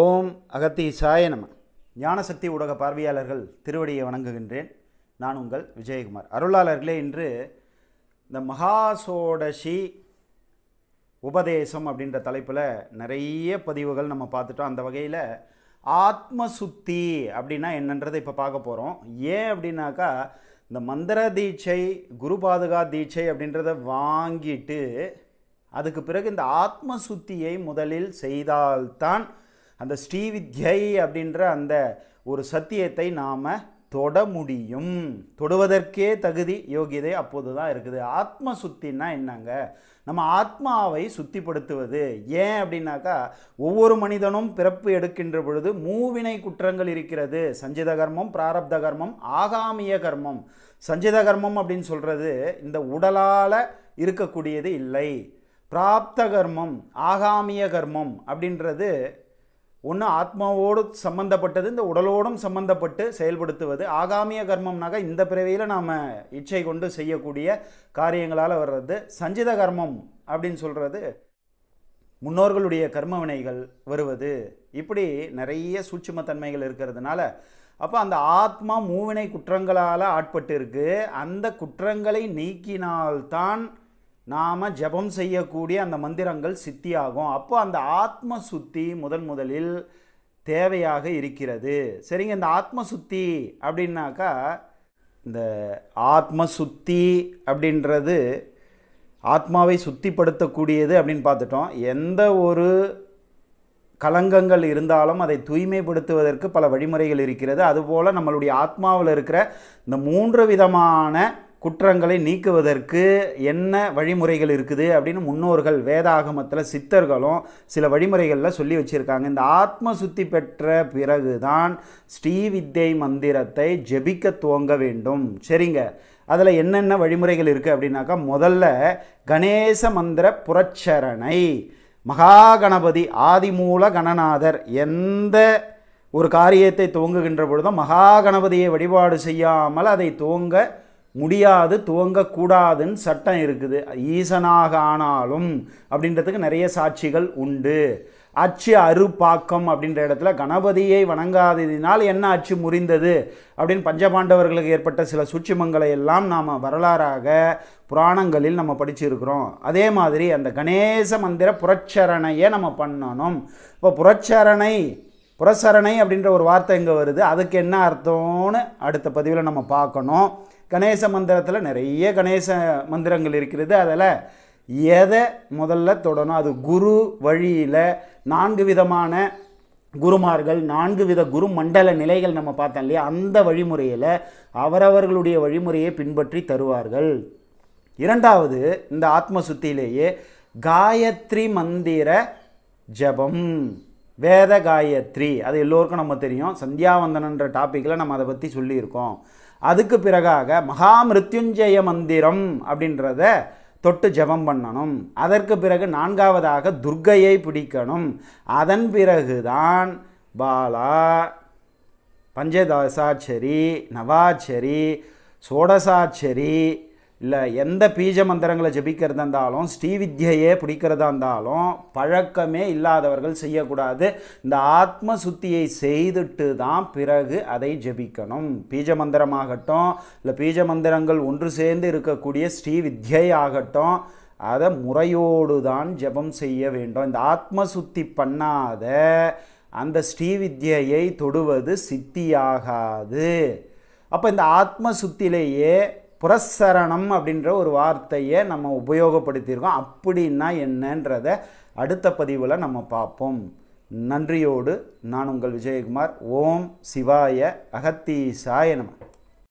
ஓம் அகத்தி சாய நம ஞானசக்தி ஊடக பார்வையாளர்கள் திருவடியை வணங்குகின்றேன் நான் உங்கள் விஜயகுமார் அருளாளர்களே இன்று இந்த மகாசோடசி உபதேசம் அப்படின்ற தலைப்பில் நிறைய பதிவுகள் நம்ம பார்த்துட்டோம் அந்த வகையில் ஆத்ம சுத்தி அப்படின்னா என்னன்றதை இப்போ பார்க்க போகிறோம் ஏன் அப்படின்னாக்கா இந்த மந்திர தீட்சை குரு பாதுகா தீட்சை அப்படின்றத வாங்கிட்டு அதுக்கு பிறகு இந்த ஆத்ம சுத்தியை முதலில் செய்தால்தான் அந்த ஸ்ரீவித்யை அப்படின்ற அந்த ஒரு சத்தியத்தை நாம் தொட முடியும் தொடுவதற்கே தகுதி யோகியதை அப்போது தான் இருக்குது ஆத்ம சுத்தின்னா என்னங்க நம்ம ஆத்மாவை சுத்திப்படுத்துவது ஏன் அப்படின்னாக்கா ஒவ்வொரு மனிதனும் பிறப்பு எடுக்கின்ற பொழுது மூவினை குற்றங்கள் இருக்கிறது சஞ்சித கர்மம் பிராரப்த கர்மம் ஆகாமிய கர்மம் சஞ்சித கர்மம் அப்படின்னு சொல்கிறது இந்த உடலால் இருக்கக்கூடியது இல்லை பிராப்த கர்மம் ஆகாமிய கர்மம் அப்படின்றது ஒன்று ஆத்மாவோடு சம்மந்தப்பட்டது இந்த உடலோடும் சம்மந்தப்பட்டு செயல்படுத்துவது ஆகாமிய கர்மம்னாக்கா இந்த பிறவியில் நாம் இச்சை கொண்டு செய்யக்கூடிய காரியங்களால் வர்றது சஞ்சித கர்மம் அப்படின்னு சொல்கிறது முன்னோர்களுடைய கர்ம வினைகள் வருவது இப்படி நிறைய சூட்சமத்தன்மைகள் இருக்கிறதுனால அப்போ அந்த ஆத்மா மூவினை குற்றங்களால் ஆட்பட்டு இருக்குது அந்த குற்றங்களை நீக்கினால்தான் நாம் ஜபம் செய்யக்கூடிய அந்த மந்திரங்கள் சித்தியாகும் அப்போ அந்த ஆத்ம சுத்தி முதன் முதலில் தேவையாக இருக்கிறது சரிங்க இந்த ஆத்ம சுத்தி அப்படின்னாக்கா இந்த ஆத்ம சுத்தி அப்படின்றது ஆத்மாவை சுத்திப்படுத்தக்கூடியது அப்படின்னு பார்த்துட்டோம் எந்த ஒரு கலங்கங்கள் இருந்தாலும் அதை தூய்மைப்படுத்துவதற்கு பல வழிமுறைகள் இருக்கிறது அதுபோல் நம்மளுடைய ஆத்மாவில் இருக்கிற இந்த மூன்று விதமான குற்றங்களை நீக்குவதற்கு என்ன வழிமுறைகள் இருக்குது அப்படின்னு முன்னோர்கள் வேதாகமத்தில் சித்தர்களும் சில வழிமுறைகளில் சொல்லி வச்சுருக்காங்க இந்த ஆத்ம சுத்தி பெற்ற பிறகு தான் ஸ்ரீவித்யை மந்திரத்தை ஜெபிக்க துவங்க வேண்டும் சரிங்க அதில் என்னென்ன வழிமுறைகள் இருக்குது அப்படின்னாக்கா முதல்ல கணேச மந்திர புரட்சரணை மகாகணபதி ஆதிமூல கணநாதர் எந்த ஒரு காரியத்தை துவங்குகின்ற பொழுதும் மகா கணபதியை வழிபாடு செய்யாமல் அதை துவங்க முடியாது துவங்கக்கூடாதுன்னு சட்டம் இருக்குது ஈசனாக ஆனாலும் அப்படின்றதுக்கு நிறைய சாட்சிகள் உண்டு அச்சு அருப்பாக்கம் அப்படின்ற இடத்துல கணபதியை வணங்காததினால் என்ன அச்சு முறிந்தது அப்படின்னு பஞ்சபாண்டவர்களுக்கு ஏற்பட்ட சில சூட்சிமங்களை எல்லாம் நாம் வரலாறாக புராணங்களில் நம்ம படிச்சிருக்கிறோம் அதே மாதிரி அந்த கணேச மந்திர புரட்சரணையை நம்ம பண்ணணும் இப்போ புரட்சரணை புரசரணை அப்படின்ற ஒரு வார்த்தை இங்கே வருது அதுக்கு என்ன அர்த்தம்னு அடுத்த பதிவில் நம்ம பார்க்கணும் கணேச மந்திரத்தில் நிறைய கணேச மந்திரங்கள் இருக்கிறது அதில் எதை முதல்ல தொடணும் அது குரு வழியில் நான்கு விதமான குருமார்கள் நான்கு வித குரு மண்டல நிலைகள் நம்ம பார்த்தோம் இல்லையா அந்த வழிமுறையில் அவரவர்களுடைய வழிமுறையை பின்பற்றி தருவார்கள் இரண்டாவது இந்த ஆத்ம சுத்தியிலேயே காயத்ரி மந்திர ஜபம் வேத காயத்ரி அது எல்லோருக்கும் நம்ம தெரியும் சந்தியாவந்தனன்ற டாப்பிக்கில் நம்ம அதை பற்றி சொல்லியிருக்கோம் அதுக்கு பிறகாக மகாமிருத்யுஞ்சய மந்திரம் அப்படின்றத தொட்டு ஜபம் பண்ணணும் அதற்கு பிறகு நான்காவதாக துர்கையை பிடிக்கணும் அதன் பிறகுதான் பாலா பஞ்சதசாட்சரி நவாச்சரி சோடசாட்சரி இல்லை எந்த பீஜ மந்திரங்களை ஜபிக்கிறதா இருந்தாலும் ஸ்ரீவித்யையே பிடிக்கிறதா இருந்தாலும் பழக்கமே இல்லாதவர்கள் செய்யக்கூடாது இந்த ஆத்ம சுத்தியை செய்துட்டு தான் பிறகு அதை ஜபிக்கணும் பீஜ மந்திரமாகட்டும் இல்லை பீஜ மந்திரங்கள் ஒன்று சேர்ந்து இருக்கக்கூடிய ஸ்ரீவித்யை ஆகட்டும் அதை முறையோடு தான் ஜபம் செய்ய வேண்டும் இந்த ஆத்ம சுத்தி பண்ணாத அந்த ஸ்ரீவித்யை தொடுவது சித்தியாகாது அப்போ இந்த ஆத்ம சுத்திலேயே புரசரணம் அப்படின்ற ஒரு வார்த்தையை நம்ம உபயோகப்படுத்தியிருக்கோம் அப்படின்னா என்னன்றத அடுத்த பதிவில் நம்ம பார்ப்போம் நன்றியோடு நான் உங்கள் விஜயகுமார் ஓம் சிவாய அகத்தீசாய நம